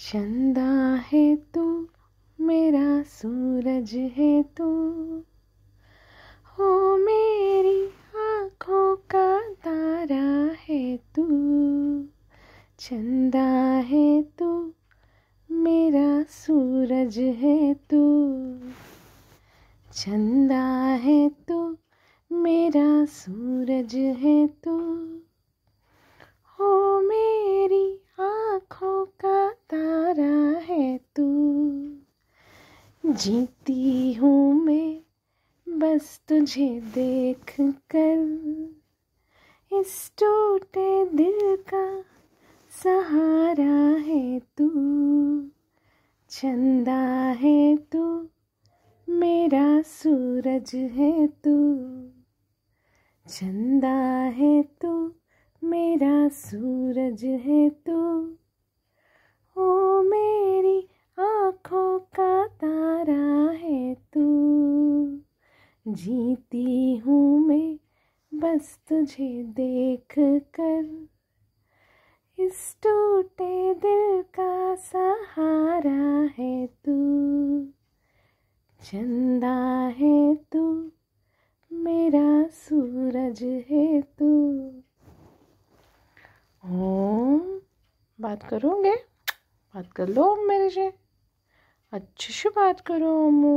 चंदा है तू मेरा सूरज है तू हो मेरी आँखों का तारा है तू चंदा है तू मेरा सूरज है तू चंदा है तू मेरा सूरज है तू तारा है तू जीती हूँ मैं बस तुझे देख कर इस टूटे दिल का सहारा है तू चंदा है तू मेरा सूरज है तू चंदा है तू मेरा सूरज है तू ओ मेरी आँखों का तारा है तू जीती हूँ मैं बस तुझे देख कर इस टूटे दिल का सहारा है तू चंदा है तू मेरा सूरज है तू ओम बात करोगे बात कर लो मेरे से अच्छे से बात करो अमू